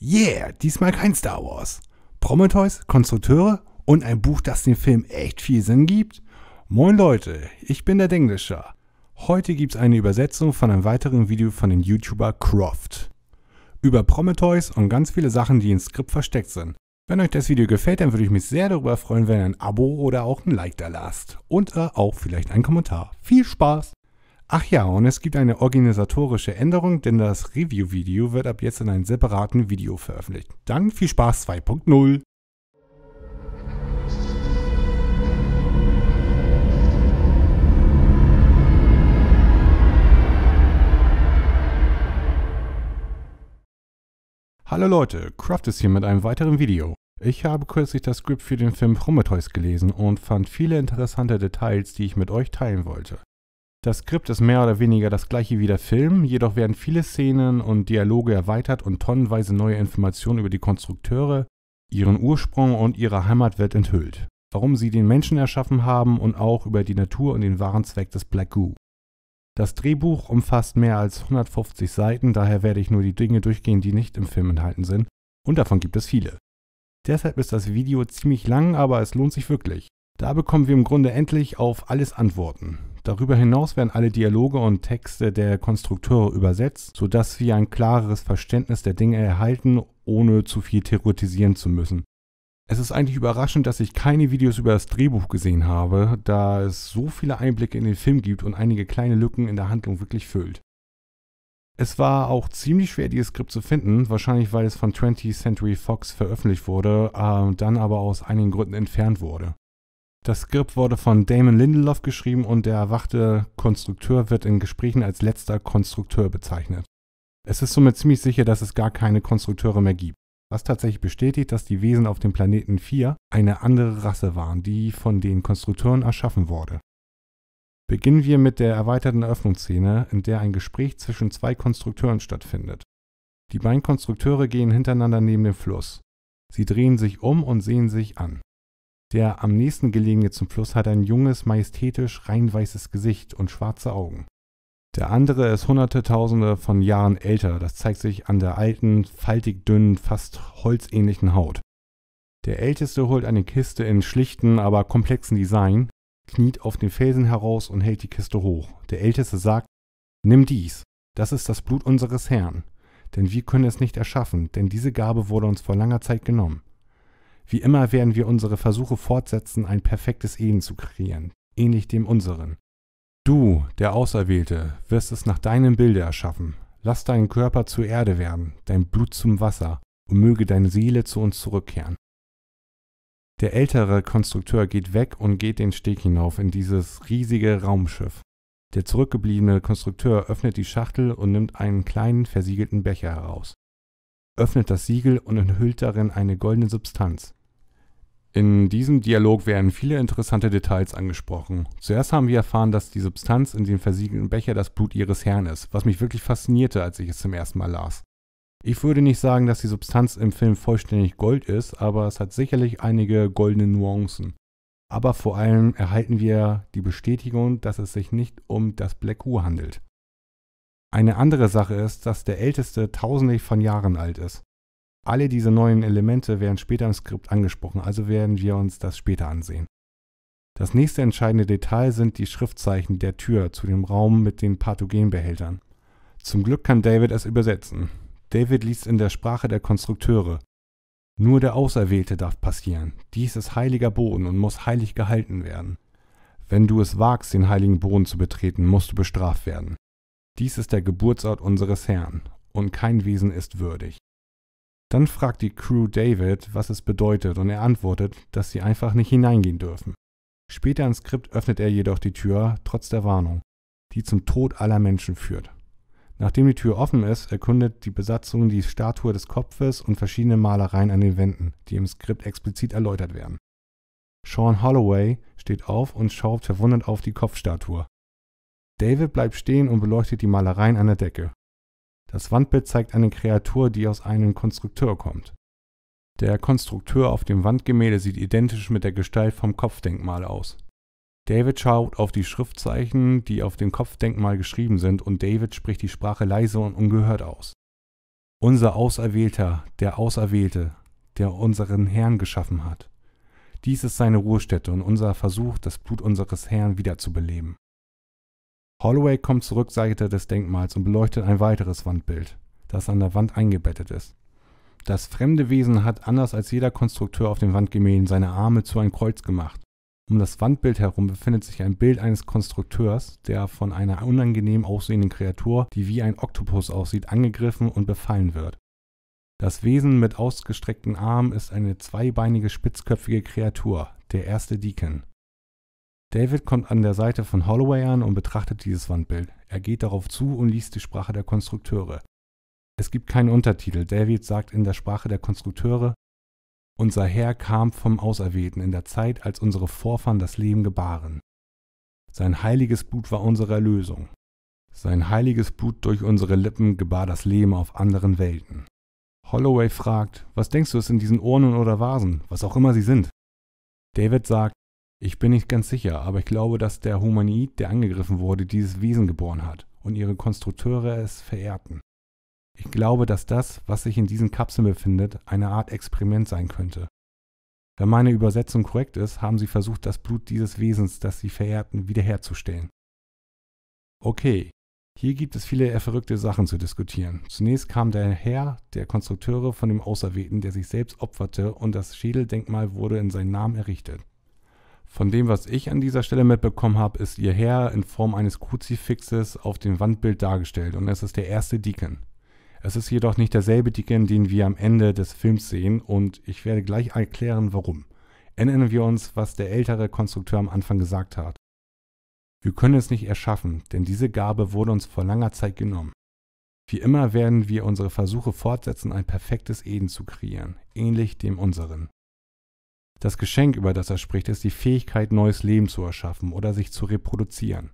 Yeah, diesmal kein Star Wars. Prometheus, Konstrukteure und ein Buch, das dem Film echt viel Sinn gibt? Moin Leute, ich bin der Denglischer. Heute gibt's eine Übersetzung von einem weiteren Video von dem YouTuber Croft. Über Prometheus und ganz viele Sachen, die im Skript versteckt sind. Wenn euch das Video gefällt, dann würde ich mich sehr darüber freuen, wenn ihr ein Abo oder auch ein Like da lasst. Und äh, auch vielleicht einen Kommentar. Viel Spaß! Ach ja, und es gibt eine organisatorische Änderung, denn das Review-Video wird ab jetzt in einem separaten Video veröffentlicht. Dann viel Spaß 2.0! Hallo Leute, Kraft ist hier mit einem weiteren Video. Ich habe kürzlich das Script für den Film Prometheus gelesen und fand viele interessante Details, die ich mit euch teilen wollte. Das Skript ist mehr oder weniger das gleiche wie der Film, jedoch werden viele Szenen und Dialoge erweitert und tonnenweise neue Informationen über die Konstrukteure, ihren Ursprung und ihre Heimatwelt enthüllt. Warum sie den Menschen erschaffen haben und auch über die Natur und den wahren Zweck des Black Goo. Das Drehbuch umfasst mehr als 150 Seiten, daher werde ich nur die Dinge durchgehen, die nicht im Film enthalten sind, und davon gibt es viele. Deshalb ist das Video ziemlich lang, aber es lohnt sich wirklich. Da bekommen wir im Grunde endlich auf alles Antworten. Darüber hinaus werden alle Dialoge und Texte der Konstrukteure übersetzt, sodass wir ein klareres Verständnis der Dinge erhalten, ohne zu viel theoretisieren zu müssen. Es ist eigentlich überraschend, dass ich keine Videos über das Drehbuch gesehen habe, da es so viele Einblicke in den Film gibt und einige kleine Lücken in der Handlung wirklich füllt. Es war auch ziemlich schwer, dieses Skript zu finden, wahrscheinlich weil es von 20th Century Fox veröffentlicht wurde, äh, dann aber aus einigen Gründen entfernt wurde. Das Skript wurde von Damon Lindelof geschrieben und der erwachte Konstrukteur wird in Gesprächen als letzter Konstrukteur bezeichnet. Es ist somit ziemlich sicher, dass es gar keine Konstrukteure mehr gibt. Was tatsächlich bestätigt, dass die Wesen auf dem Planeten 4 eine andere Rasse waren, die von den Konstrukteuren erschaffen wurde. Beginnen wir mit der erweiterten Öffnungsszene, in der ein Gespräch zwischen zwei Konstrukteuren stattfindet. Die beiden Konstrukteure gehen hintereinander neben dem Fluss. Sie drehen sich um und sehen sich an. Der am nächsten gelegene zum Fluss hat ein junges, majestätisch, rein weißes Gesicht und schwarze Augen. Der andere ist hunderte, tausende von Jahren älter. Das zeigt sich an der alten, faltig dünnen, fast holzähnlichen Haut. Der älteste holt eine Kiste in schlichten, aber komplexen Design, kniet auf den Felsen heraus und hält die Kiste hoch. Der älteste sagt, Nimm dies, das ist das Blut unseres Herrn. Denn wir können es nicht erschaffen, denn diese Gabe wurde uns vor langer Zeit genommen. Wie immer werden wir unsere Versuche fortsetzen, ein perfektes Eden zu kreieren, ähnlich dem unseren. Du, der Auserwählte, wirst es nach deinem Bilde erschaffen. Lass deinen Körper zur Erde werden, dein Blut zum Wasser und möge deine Seele zu uns zurückkehren. Der ältere Konstrukteur geht weg und geht den Steg hinauf in dieses riesige Raumschiff. Der zurückgebliebene Konstrukteur öffnet die Schachtel und nimmt einen kleinen versiegelten Becher heraus, öffnet das Siegel und enthüllt darin eine goldene Substanz. In diesem Dialog werden viele interessante Details angesprochen. Zuerst haben wir erfahren, dass die Substanz in dem versiegelten Becher das Blut ihres Herrn ist, was mich wirklich faszinierte, als ich es zum ersten Mal las. Ich würde nicht sagen, dass die Substanz im Film vollständig Gold ist, aber es hat sicherlich einige goldene Nuancen. Aber vor allem erhalten wir die Bestätigung, dass es sich nicht um das Black Hu handelt. Eine andere Sache ist, dass der Älteste tausendlich von Jahren alt ist. Alle diese neuen Elemente werden später im Skript angesprochen, also werden wir uns das später ansehen. Das nächste entscheidende Detail sind die Schriftzeichen der Tür zu dem Raum mit den Pathogenbehältern. Zum Glück kann David es übersetzen. David liest in der Sprache der Konstrukteure. Nur der Auserwählte darf passieren. Dies ist heiliger Boden und muss heilig gehalten werden. Wenn du es wagst, den heiligen Boden zu betreten, musst du bestraft werden. Dies ist der Geburtsort unseres Herrn, und kein Wesen ist würdig. Dann fragt die Crew David, was es bedeutet, und er antwortet, dass sie einfach nicht hineingehen dürfen. Später im Skript öffnet er jedoch die Tür, trotz der Warnung, die zum Tod aller Menschen führt. Nachdem die Tür offen ist, erkundet die Besatzung die Statue des Kopfes und verschiedene Malereien an den Wänden, die im Skript explizit erläutert werden. Sean Holloway steht auf und schaut verwundert auf die Kopfstatue. David bleibt stehen und beleuchtet die Malereien an der Decke. Das Wandbild zeigt eine Kreatur, die aus einem Konstrukteur kommt. Der Konstrukteur auf dem Wandgemälde sieht identisch mit der Gestalt vom Kopfdenkmal aus. David schaut auf die Schriftzeichen, die auf dem Kopfdenkmal geschrieben sind, und David spricht die Sprache leise und ungehört aus. Unser Auserwählter, der Auserwählte, der unseren Herrn geschaffen hat. Dies ist seine Ruhestätte und unser Versuch, das Blut unseres Herrn wiederzubeleben. Holloway kommt zur Rückseite des Denkmals und beleuchtet ein weiteres Wandbild, das an der Wand eingebettet ist. Das fremde Wesen hat anders als jeder Konstrukteur auf den Wandgemälden seine Arme zu ein Kreuz gemacht. Um das Wandbild herum befindet sich ein Bild eines Konstrukteurs, der von einer unangenehm aussehenden Kreatur, die wie ein Oktopus aussieht, angegriffen und befallen wird. Das Wesen mit ausgestreckten Armen ist eine zweibeinige spitzköpfige Kreatur, der erste Deacon. David kommt an der Seite von Holloway an und betrachtet dieses Wandbild. Er geht darauf zu und liest die Sprache der Konstrukteure. Es gibt keinen Untertitel. David sagt in der Sprache der Konstrukteure, unser Herr kam vom Auserwählten in der Zeit, als unsere Vorfahren das Leben gebaren. Sein heiliges Blut war unsere Erlösung. Sein heiliges Blut durch unsere Lippen gebar das Leben auf anderen Welten. Holloway fragt, was denkst du, es in diesen Urnen oder Vasen, was auch immer sie sind? David sagt, ich bin nicht ganz sicher, aber ich glaube, dass der Humanoid, der angegriffen wurde, dieses Wesen geboren hat und ihre Konstrukteure es verehrten. Ich glaube, dass das, was sich in diesen Kapseln befindet, eine Art Experiment sein könnte. Wenn meine Übersetzung korrekt ist, haben sie versucht, das Blut dieses Wesens, das sie verehrten, wiederherzustellen. Okay, hier gibt es viele verrückte Sachen zu diskutieren. Zunächst kam der Herr der Konstrukteure von dem Auserwählten, der sich selbst opferte, und das Schädeldenkmal wurde in seinen Namen errichtet. Von dem, was ich an dieser Stelle mitbekommen habe, ist ihr Herr in Form eines Kruzifixes auf dem Wandbild dargestellt und es ist der erste Deacon. Es ist jedoch nicht derselbe Deacon, den wir am Ende des Films sehen und ich werde gleich erklären, warum. Erinnern wir uns, was der ältere Konstrukteur am Anfang gesagt hat. Wir können es nicht erschaffen, denn diese Gabe wurde uns vor langer Zeit genommen. Wie immer werden wir unsere Versuche fortsetzen, ein perfektes Eden zu kreieren, ähnlich dem unseren. Das Geschenk, über das er spricht, ist die Fähigkeit, neues Leben zu erschaffen oder sich zu reproduzieren.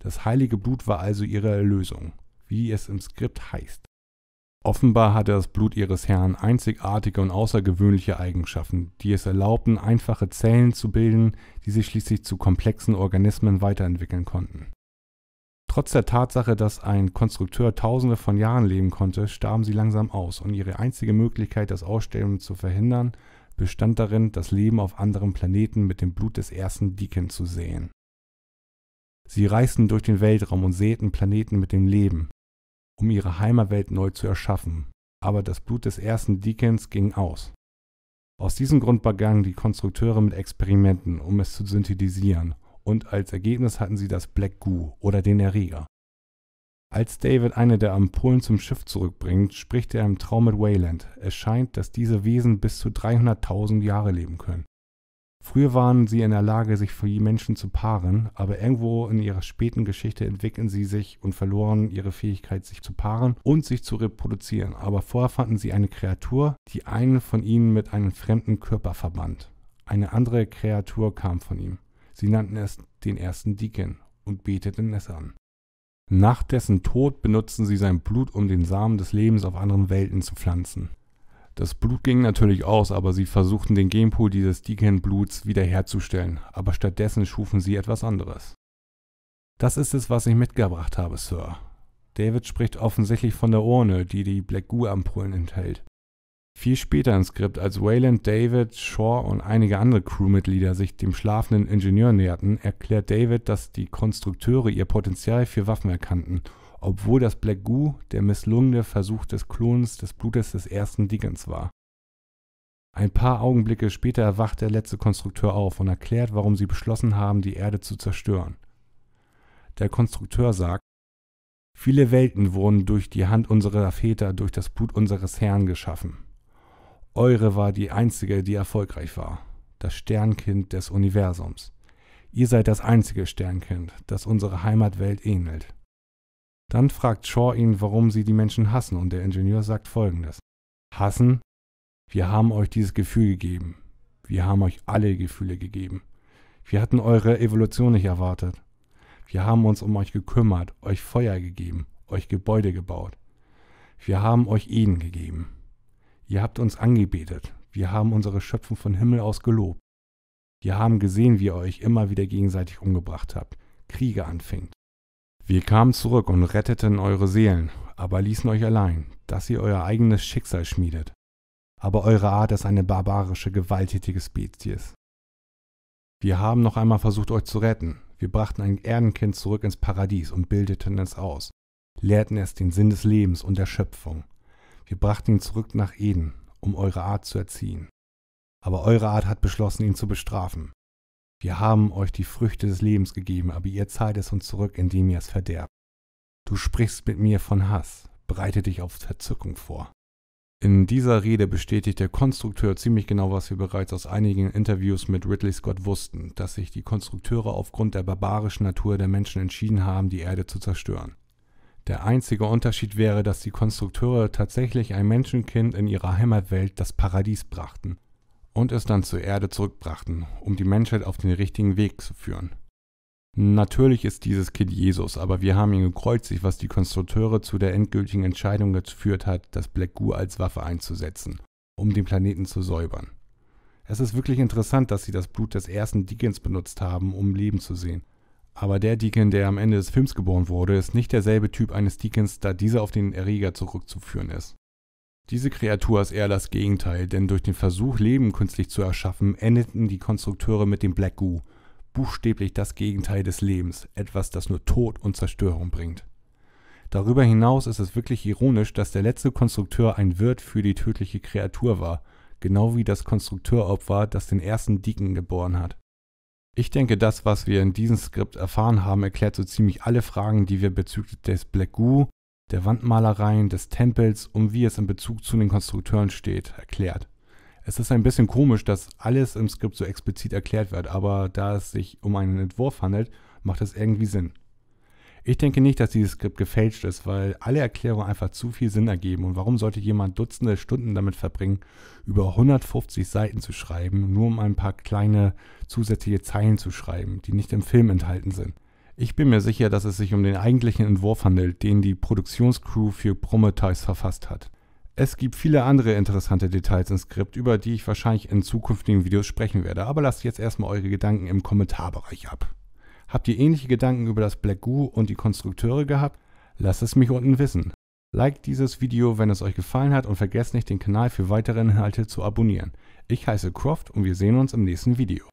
Das heilige Blut war also ihre Erlösung, wie es im Skript heißt. Offenbar hatte das Blut ihres Herrn einzigartige und außergewöhnliche Eigenschaften, die es erlaubten, einfache Zellen zu bilden, die sich schließlich zu komplexen Organismen weiterentwickeln konnten. Trotz der Tatsache, dass ein Konstrukteur tausende von Jahren leben konnte, starben sie langsam aus und ihre einzige Möglichkeit, das Aussterben zu verhindern, bestand darin, das Leben auf anderen Planeten mit dem Blut des ersten Deacon zu säen. Sie reisten durch den Weltraum und säten Planeten mit dem Leben, um ihre Heimerwelt neu zu erschaffen, aber das Blut des ersten Deacons ging aus. Aus diesem Grund begannen die Konstrukteure mit Experimenten, um es zu synthetisieren, und als Ergebnis hatten sie das Black Goo oder den Erreger, als David eine der Ampullen zum Schiff zurückbringt, spricht er im Traum mit Wayland. Es scheint, dass diese Wesen bis zu 300.000 Jahre leben können. Früher waren sie in der Lage, sich für die Menschen zu paaren, aber irgendwo in ihrer späten Geschichte entwickeln sie sich und verloren ihre Fähigkeit, sich zu paaren und sich zu reproduzieren. Aber vorher fanden sie eine Kreatur, die einen von ihnen mit einem fremden Körper verband. Eine andere Kreatur kam von ihm. Sie nannten es den ersten Deacon und beteten es an. Nach dessen Tod benutzten sie sein Blut, um den Samen des Lebens auf anderen Welten zu pflanzen. Das Blut ging natürlich aus, aber sie versuchten den Genpool dieses Deacon-Bluts wiederherzustellen, aber stattdessen schufen sie etwas anderes. Das ist es, was ich mitgebracht habe, Sir. David spricht offensichtlich von der Urne, die die Black Goo-Ampullen enthält viel später im Skript, als Wayland, David, Shaw und einige andere Crewmitglieder sich dem schlafenden Ingenieur näherten, erklärt David, dass die Konstrukteure ihr Potenzial für Waffen erkannten, obwohl das Black Goo der misslungene Versuch des Klons des Blutes des ersten Dickens war. Ein paar Augenblicke später erwacht der letzte Konstrukteur auf und erklärt, warum sie beschlossen haben, die Erde zu zerstören. Der Konstrukteur sagt, Viele Welten wurden durch die Hand unserer Väter, durch das Blut unseres Herrn geschaffen. Eure war die einzige, die erfolgreich war. Das Sternkind des Universums. Ihr seid das einzige Sternkind, das unserer Heimatwelt ähnelt. Dann fragt Shaw ihn, warum sie die Menschen hassen, und der Ingenieur sagt folgendes. Hassen? Wir haben euch dieses Gefühl gegeben. Wir haben euch alle Gefühle gegeben. Wir hatten eure Evolution nicht erwartet. Wir haben uns um euch gekümmert, euch Feuer gegeben, euch Gebäude gebaut. Wir haben euch Eden gegeben. Ihr habt uns angebetet, wir haben unsere Schöpfung von Himmel aus gelobt. Wir haben gesehen, wie ihr euch immer wieder gegenseitig umgebracht habt, Kriege anfingt. Wir kamen zurück und retteten eure Seelen, aber ließen euch allein, dass ihr euer eigenes Schicksal schmiedet. Aber eure Art ist eine barbarische, gewalttätige Spezies. Wir haben noch einmal versucht, euch zu retten. Wir brachten ein Erdenkind zurück ins Paradies und bildeten es aus, lehrten es den Sinn des Lebens und der Schöpfung, wir brachten ihn zurück nach Eden, um eure Art zu erziehen. Aber eure Art hat beschlossen, ihn zu bestrafen. Wir haben euch die Früchte des Lebens gegeben, aber ihr zahlt es uns zurück, indem ihr es verderbt. Du sprichst mit mir von Hass, bereite dich auf Verzückung vor. In dieser Rede bestätigt der Konstrukteur ziemlich genau, was wir bereits aus einigen Interviews mit Ridley Scott wussten, dass sich die Konstrukteure aufgrund der barbarischen Natur der Menschen entschieden haben, die Erde zu zerstören. Der einzige Unterschied wäre, dass die Konstrukteure tatsächlich ein Menschenkind in ihrer Heimatwelt das Paradies brachten und es dann zur Erde zurückbrachten, um die Menschheit auf den richtigen Weg zu führen. Natürlich ist dieses Kind Jesus, aber wir haben ihn gekreuzigt, was die Konstrukteure zu der endgültigen Entscheidung geführt hat, das Black Goo als Waffe einzusetzen, um den Planeten zu säubern. Es ist wirklich interessant, dass sie das Blut des ersten Deacons benutzt haben, um Leben zu sehen. Aber der Deacon, der am Ende des Films geboren wurde, ist nicht derselbe Typ eines Deacons, da dieser auf den Erreger zurückzuführen ist. Diese Kreatur ist eher das Gegenteil, denn durch den Versuch, Leben künstlich zu erschaffen, endeten die Konstrukteure mit dem Black Goo, buchstäblich das Gegenteil des Lebens, etwas, das nur Tod und Zerstörung bringt. Darüber hinaus ist es wirklich ironisch, dass der letzte Konstrukteur ein Wirt für die tödliche Kreatur war, genau wie das Konstrukteuropfer, das den ersten Deacon geboren hat. Ich denke, das, was wir in diesem Skript erfahren haben, erklärt so ziemlich alle Fragen, die wir bezüglich des Black Goo, der Wandmalereien, des Tempels und wie es in Bezug zu den Konstrukteuren steht, erklärt. Es ist ein bisschen komisch, dass alles im Skript so explizit erklärt wird, aber da es sich um einen Entwurf handelt, macht es irgendwie Sinn. Ich denke nicht, dass dieses Skript gefälscht ist, weil alle Erklärungen einfach zu viel Sinn ergeben. Und warum sollte jemand Dutzende Stunden damit verbringen, über 150 Seiten zu schreiben, nur um ein paar kleine zusätzliche Zeilen zu schreiben, die nicht im Film enthalten sind? Ich bin mir sicher, dass es sich um den eigentlichen Entwurf handelt, den die Produktionscrew für Prometheus verfasst hat. Es gibt viele andere interessante Details im Skript, über die ich wahrscheinlich in zukünftigen Videos sprechen werde, aber lasst jetzt erstmal eure Gedanken im Kommentarbereich ab. Habt ihr ähnliche Gedanken über das Black Goo und die Konstrukteure gehabt? Lasst es mich unten wissen. Like dieses Video, wenn es euch gefallen hat und vergesst nicht, den Kanal für weitere Inhalte zu abonnieren. Ich heiße Croft und wir sehen uns im nächsten Video.